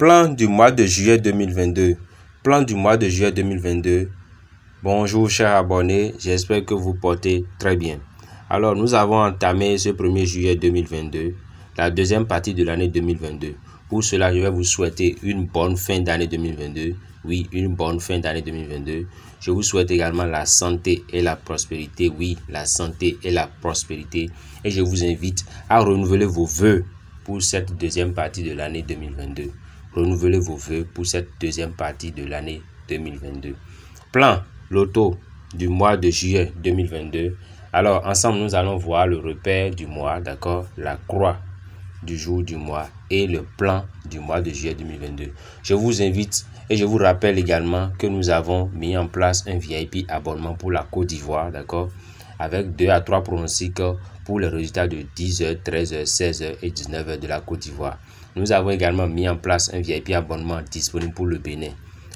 Plan du mois de juillet 2022. Plan du mois de juillet 2022. Bonjour chers abonnés, j'espère que vous portez très bien. Alors nous avons entamé ce 1er juillet 2022, la deuxième partie de l'année 2022. Pour cela, je vais vous souhaiter une bonne fin d'année 2022. Oui, une bonne fin d'année 2022. Je vous souhaite également la santé et la prospérité. Oui, la santé et la prospérité. Et je vous invite à renouveler vos voeux pour cette deuxième partie de l'année 2022 renouvelez vos voeux pour cette deuxième partie de l'année 2022. Plan loto du mois de juillet 2022. Alors, ensemble, nous allons voir le repère du mois, d'accord La croix du jour du mois et le plan du mois de juillet 2022. Je vous invite et je vous rappelle également que nous avons mis en place un VIP abonnement pour la Côte d'Ivoire, d'accord Avec 2 à 3 pronostics pour les résultats de 10h, 13h, 16h et 19h de la Côte d'Ivoire. Nous avons également mis en place un VIP abonnement disponible pour le Bénin.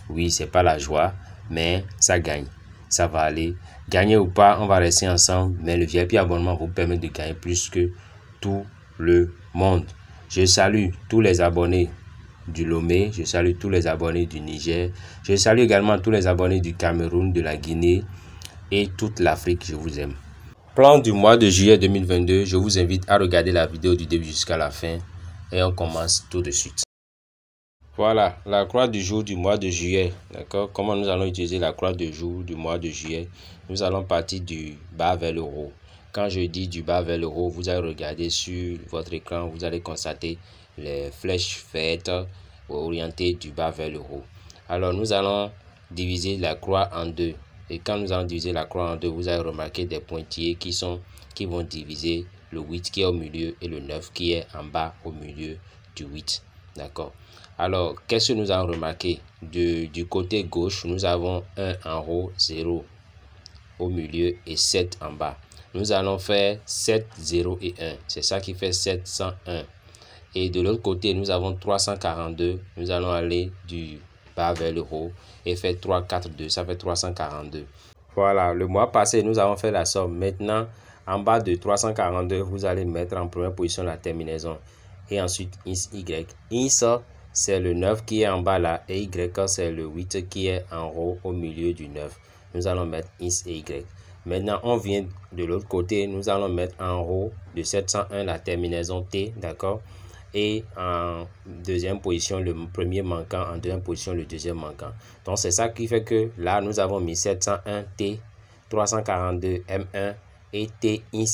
Oui, c'est pas la joie, mais ça gagne. Ça va aller. Gagner ou pas, on va rester ensemble, mais le VIP abonnement vous permet de gagner plus que tout le monde. Je salue tous les abonnés du Lomé, je salue tous les abonnés du Niger, je salue également tous les abonnés du Cameroun, de la Guinée et toute l'Afrique, je vous aime. Plan du mois de juillet 2022, je vous invite à regarder la vidéo du début jusqu'à la fin et on commence tout de suite. Voilà, la croix du jour du mois de juillet. D'accord Comment nous allons utiliser la croix du jour du mois de juillet Nous allons partir du bas vers le haut. Quand je dis du bas vers le haut, vous allez regarder sur votre écran, vous allez constater les flèches faites orientées du bas vers le haut. Alors, nous allons diviser la croix en deux. Et quand nous allons diviser la croix en deux, vous allez remarquer des pointillés qui, sont, qui vont diviser le 8 qui est au milieu et le 9 qui est en bas au milieu du 8. D'accord Alors, qu'est-ce que nous avons remarqué du, du côté gauche, nous avons 1 en haut, 0 au milieu et 7 en bas. Nous allons faire 7, 0 et 1. C'est ça qui fait 701. Et de l'autre côté, nous avons 342. Nous allons aller du bas vers le haut et faire 3, 4, 2. Ça fait 342. Voilà, le mois passé, nous avons fait la somme. Maintenant, en bas de 342, vous allez mettre en première position la terminaison et ensuite Y. INS, c'est le 9 qui est en bas là et Y, c'est le 8 qui est en haut au milieu du 9. Nous allons mettre INS Y. Maintenant, on vient de l'autre côté. Nous allons mettre en haut de 701 la terminaison T, d'accord Et en deuxième position, le premier manquant. En deuxième position, le deuxième manquant. Donc, c'est ça qui fait que là, nous avons mis 701 T, 342 M1, et t m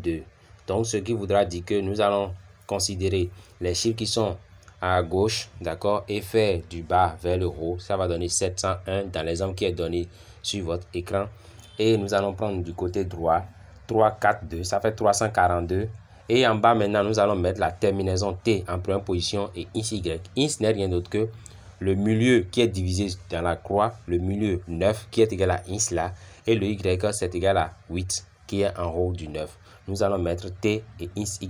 2 Donc, ce qui voudra dire que nous allons considérer les chiffres qui sont à gauche, d'accord, et faire du bas vers le haut. Ça va donner 701 dans l'exemple qui est donné sur votre écran. Et nous allons prendre du côté droit 3 4 2 ça fait 342. Et en bas maintenant, nous allons mettre la terminaison T en première position et ins y ins n'est rien d'autre que le milieu qui est divisé dans la croix, le milieu 9 qui est égal à là. et le y c'est égal à 8 qui est en haut du 9. Nous allons mettre t et ins y.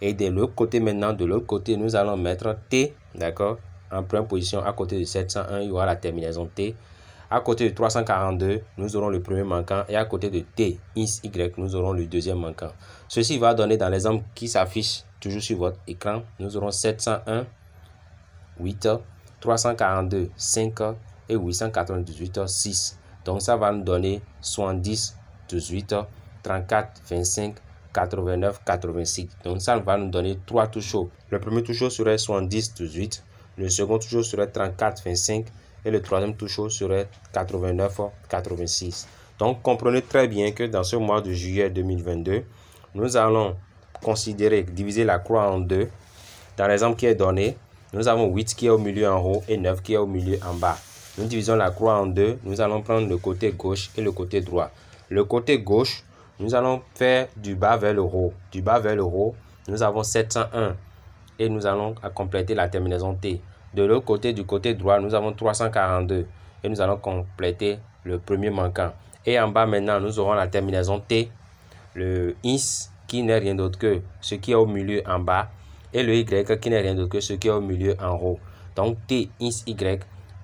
Et de l'autre côté maintenant, de l'autre côté, nous allons mettre t, d'accord, en première position à côté de 701, il y aura la terminaison t. À côté de 342, nous aurons le premier manquant et à côté de T, ins Y, nous aurons le deuxième manquant. Ceci va donner dans l'exemple qui s'affiche toujours sur votre écran, nous aurons 701, 8, 342, 5 et 898, 6. Donc ça va nous donner 70, 18, 34, 25, 89, 86. Donc ça va nous donner 3 touches. Le premier touche serait 70, 18. Le second touche serait 34, 25. Et le troisième touche serait 89, 86. Donc comprenez très bien que dans ce mois de juillet 2022, nous allons considérer diviser la croix en deux dans l'exemple qui est donné nous avons 8 qui est au milieu en haut et 9 qui est au milieu en bas. Nous divisons la croix en deux. Nous allons prendre le côté gauche et le côté droit. Le côté gauche, nous allons faire du bas vers le haut. Du bas vers le haut, nous avons 701 et nous allons compléter la terminaison T. De l'autre côté, du côté droit, nous avons 342 et nous allons compléter le premier manquant. Et en bas maintenant, nous aurons la terminaison T, le IS qui n'est rien d'autre que ce qui est au milieu en bas et le y qui n'est rien d'autre que ce qui est au milieu en haut. Donc t is y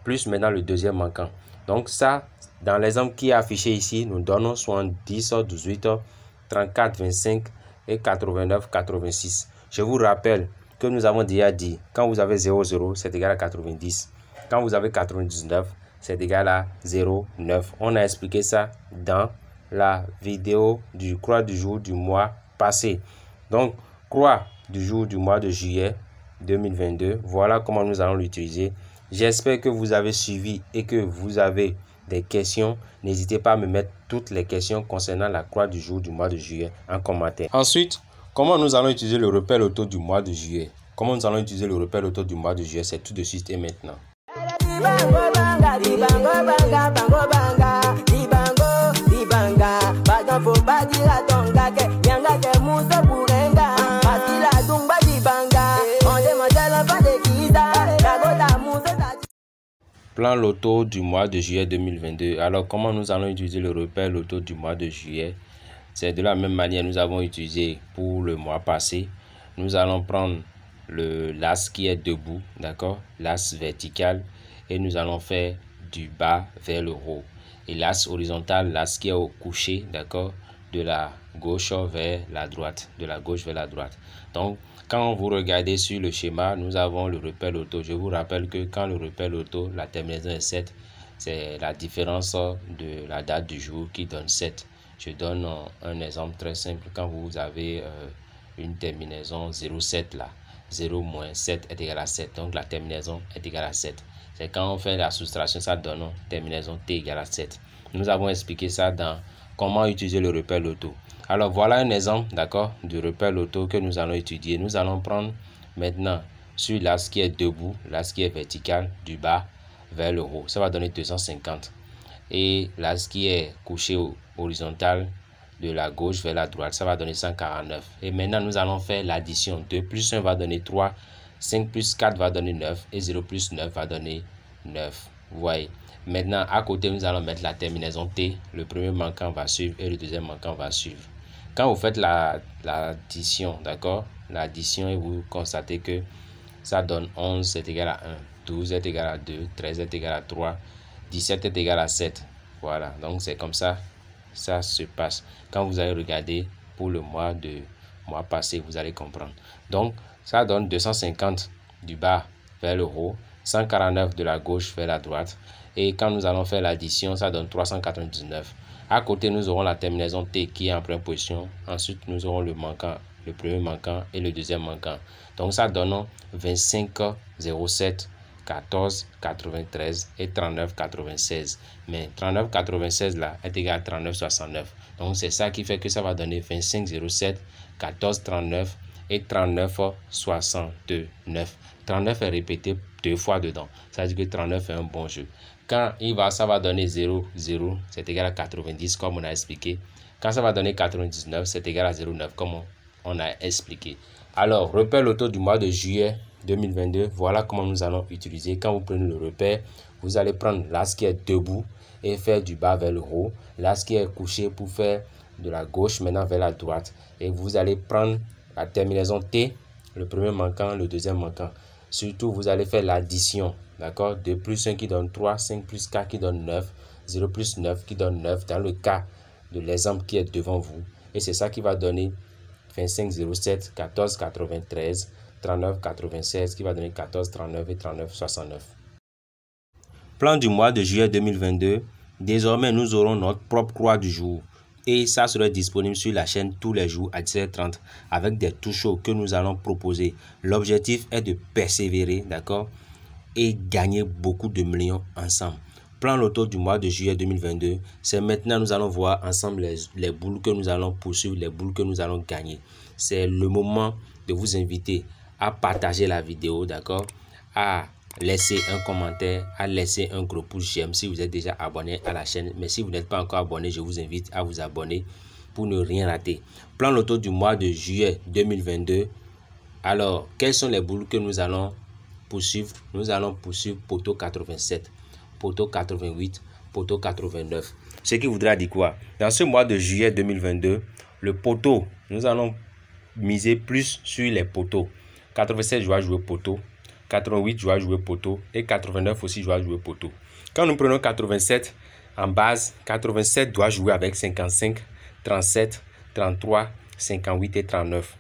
plus maintenant le deuxième manquant. Donc ça, dans l'exemple qui est affiché ici, nous donnons 70, 18, 34, 25 et 89, 86. Je vous rappelle que nous avons déjà dit, quand vous avez 0, 0, c'est égal à 90. Quand vous avez 99, c'est égal à 0,9. On a expliqué ça dans la vidéo du croix du jour du mois passé. Donc, croix du jour du mois de juillet 2022. Voilà comment nous allons l'utiliser. J'espère que vous avez suivi et que vous avez des questions. N'hésitez pas à me mettre toutes les questions concernant la croix du jour du mois de juillet en commentaire. Ensuite, comment nous allons utiliser le repère auto du mois de juillet Comment nous allons utiliser le repère auto du mois de juillet C'est tout de suite et maintenant. Plan loto du mois de juillet 2022. Alors, comment nous allons utiliser le repère l'auto du mois de juillet C'est de la même manière nous avons utilisé pour le mois passé. Nous allons prendre le l'as qui est debout, d'accord L'as vertical et nous allons faire du bas vers le haut. Et l'as horizontal, l'as qui est au coucher, d'accord De la gauche vers la droite, de la gauche vers la droite. Donc, quand vous regardez sur le schéma, nous avons le repère auto. Je vous rappelle que quand le repère auto, la terminaison est 7, c'est la différence de la date du jour qui donne 7. Je donne un exemple très simple. Quand vous avez euh, une terminaison 07 là, 0 moins 7 est égal à 7. Donc, la terminaison est égale à 7. C'est quand on fait la soustraction, ça donne terminaison t égale à 7. Nous avons expliqué ça dans comment utiliser le repère auto. Alors voilà un exemple, d'accord, du repère loto que nous allons étudier. Nous allons prendre maintenant sur l'as qui est debout, l'as qui est vertical du bas vers le haut. Ça va donner 250. Et l'as qui est couché horizontal de la gauche vers la droite, ça va donner 149. Et maintenant, nous allons faire l'addition. 2 plus 1 va donner 3, 5 plus 4 va donner 9 et 0 plus 9 va donner 9. Vous voyez Maintenant, à côté, nous allons mettre la terminaison T. Le premier manquant va suivre et le deuxième manquant va suivre. Quand vous faites l'addition, d'accord L'addition, et vous constatez que ça donne 11 est égal à 1, 12 est égal à 2, 13 est égal à 3, 17 est égal à 7. Voilà, donc c'est comme ça, ça se passe. Quand vous allez regarder pour le mois de mois passé, vous allez comprendre. Donc, ça donne 250 du bas vers le haut, 149 de la gauche vers la droite, et quand nous allons faire l'addition, ça donne 399. À côté, nous aurons la terminaison T qui est en première position. Ensuite, nous aurons le manquant, le premier manquant et le deuxième manquant. Donc, ça donne 25 07 14 93 et 39 96. Mais 39 96 là est égal à 39 69. Donc, c'est ça qui fait que ça va donner 25 07 14 39 et 39 69. 39 est répété deux fois dedans. Ça veut dire que 39 est un bon jeu. Quand il va, ça va donner 0, 0, c'est égal à 90, comme on a expliqué. Quand ça va donner 99, c'est égal à 0,9, comme on, a expliqué. Alors, repère le taux du mois de juillet 2022. Voilà comment nous allons utiliser. Quand vous prenez le repère, vous allez prendre l'as qui est debout et faire du bas vers le haut. L'as qui est couché pour faire de la gauche maintenant vers la droite. Et vous allez prendre la terminaison T, le premier manquant, le deuxième manquant. Surtout, vous allez faire l'addition. D'accord 2 plus 1 qui donne 3, 5 plus 4 qui donne 9, 0 plus 9 qui donne 9 dans le cas de l'exemple qui est devant vous. Et c'est ça qui va donner 25, 07, 14, 93, 39, 96 qui va donner 14, 39 et 39, 69. Plan du mois de juillet 2022. Désormais, nous aurons notre propre croix du jour et ça sera disponible sur la chaîne tous les jours à 17h30 avec des touches que nous allons proposer. L'objectif est de persévérer, d'accord et gagner beaucoup de millions ensemble. Plan l'auto du mois de juillet 2022, c'est maintenant nous allons voir ensemble les, boules que nous allons poursuivre, les boules que nous allons gagner. C'est le moment de vous inviter à partager la vidéo, d'accord À laisser un commentaire, à laisser un gros pouce j'aime si vous êtes déjà abonné à la chaîne. Mais si vous n'êtes pas encore abonné, je vous invite à vous abonner pour ne rien rater. Plan l'auto du mois de juillet 2022. Alors, quelles sont les boules que nous allons nous allons poursuivre poteau 87, poteau 88, poteau 89. Ce qui voudra dire quoi Dans ce mois de juillet 2022, le poteau, nous allons miser plus sur les poteaux. 87, doit jouer poteau. 88, doit jouer poteau. Et 89 aussi, je jouer poteau. Quand nous prenons 87 en base, 87 doit jouer avec 55, 37, 33, 58 et 39.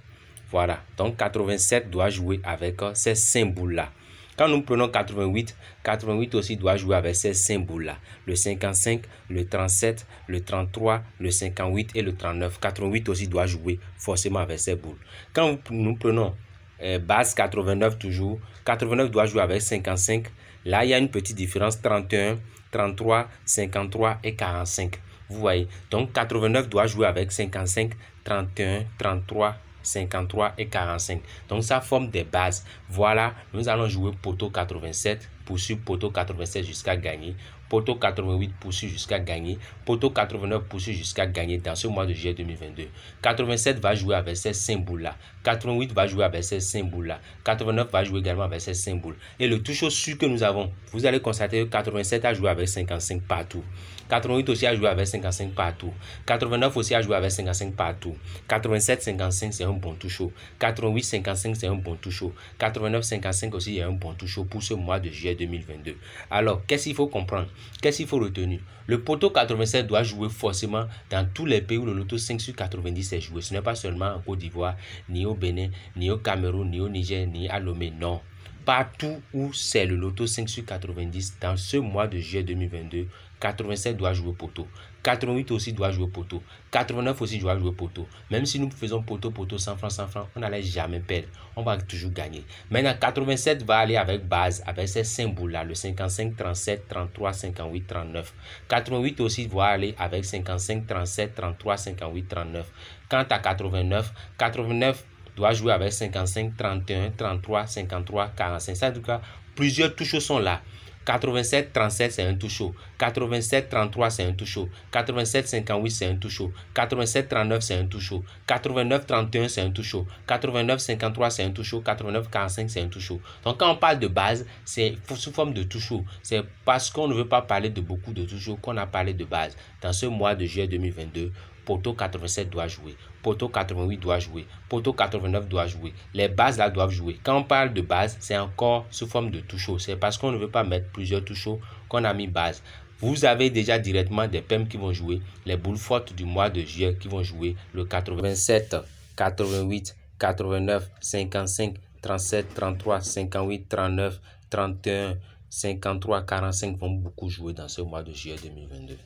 Voilà. Donc 87 doit jouer avec euh, ces symboles-là. Quand nous prenons 88, 88 aussi doit jouer avec ces boules là Le 55, le 37, le 33, le 58 et le 39. 88 aussi doit jouer forcément avec ces boules. Quand nous prenons euh, base 89 toujours, 89 doit jouer avec 55. Là, il y a une petite différence, 31, 33, 53 et 45. Vous voyez, donc 89 doit jouer avec 55, 31, 33 53 et 45. Donc ça forme des bases. Voilà, nous allons jouer poteau 87 poursuit poteau 87 jusqu'à gagner. Poteau 88 poursuit jusqu'à gagner. Poteau 89 poursuit jusqu'à gagner dans ce mois de juillet 2022. 87 va jouer avec ses 5 boules-là. 88 va jouer avec ses 5 boules-là. 89 va jouer également avec ses 5 boules. Et le tout chose sûr que nous avons, vous allez constater que 87 a joué avec 55 partout. 88 aussi a joué avec 55 partout. 89 aussi a joué avec 55 partout. 87, 55, c'est un bon touche. 88, 55, c'est un bon touche. 89, 55 aussi, est un bon touchot pour ce mois de juillet 2022. Alors, qu'est-ce qu'il faut comprendre Qu'est-ce qu'il faut retenir Le poteau 87 doit jouer forcément dans tous les pays où le loto 5 sur 90 est joué. Ce n'est pas seulement en Côte d'Ivoire, ni au Bénin, ni au Cameroun, ni au Niger, ni à Lomé. Non. Partout où c'est le loto 5 sur 90 dans ce mois de juillet 2022, 87 doit jouer poteau. 88 aussi doit jouer poteau. 89 aussi doit jouer poteau. Même si nous faisons poteau, poteau, 100 francs, 100 francs, on n'allait jamais perdre. On va toujours gagner. Maintenant, 87 va aller avec base, avec ces symboles-là, le 55, 37, 33, 58, 39. 88 aussi doit aller avec 55, 37, 33, 58, 39. Quant à 89, 89 doit jouer avec 55, 31, 33, 53, 45. Ça, en tout cas, plusieurs touches sont là. 87 37 c'est un tout chaud. 87 33 c'est un tout chaud. 87 58 c'est un tout chaud. 87 39 c'est un tout chaud. 89 31 c'est un tout chaud. 89 53 c'est un tout chaud. 89 45 c'est un tout chaud. Donc quand on parle de base, c'est sous forme de tout chaud. C'est parce qu'on ne veut pas parler de beaucoup de tout chaud qu'on a parlé de base. Dans ce mois de juillet 2022, Porto 87 doit jouer. Poto 88 doit jouer. Poto 89 doit jouer. Les bases là doivent jouer. Quand on parle de base, c'est encore sous forme de toucheaux. C'est parce qu'on ne veut pas mettre plusieurs touches qu'on a mis base. Vous avez déjà directement des PEM qui vont jouer, les boules fortes du mois de juillet qui vont jouer le 87, 88, 89, 55, 37, 33, 58, 39, 31, 53, 45 vont beaucoup jouer dans ce mois de juillet 2022.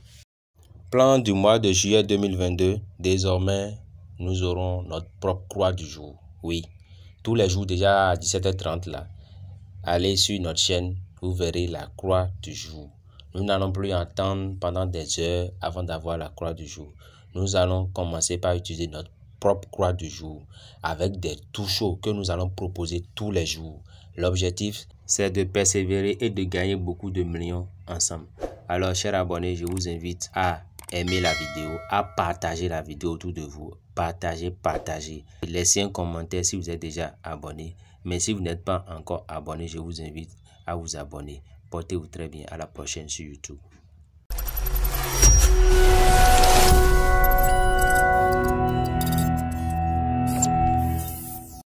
Plan du mois de juillet 2022, désormais nous aurons notre propre croix du jour. Oui, tous les jours déjà à 17h30 là. Allez sur notre chaîne, vous verrez la croix du jour. Nous n'allons plus attendre pendant des heures avant d'avoir la croix du jour. Nous allons commencer par utiliser notre propre croix du jour avec des touches que nous allons proposer tous les jours. L'objectif, c'est de persévérer et de gagner beaucoup de millions ensemble. Alors, chers abonnés, je vous invite à aimer la vidéo, à partager la vidéo autour de vous. Partagez, partagez. Laissez un commentaire si vous êtes déjà abonné. Mais si vous n'êtes pas encore abonné, je vous invite à vous abonner. Portez-vous très bien. À la prochaine sur YouTube.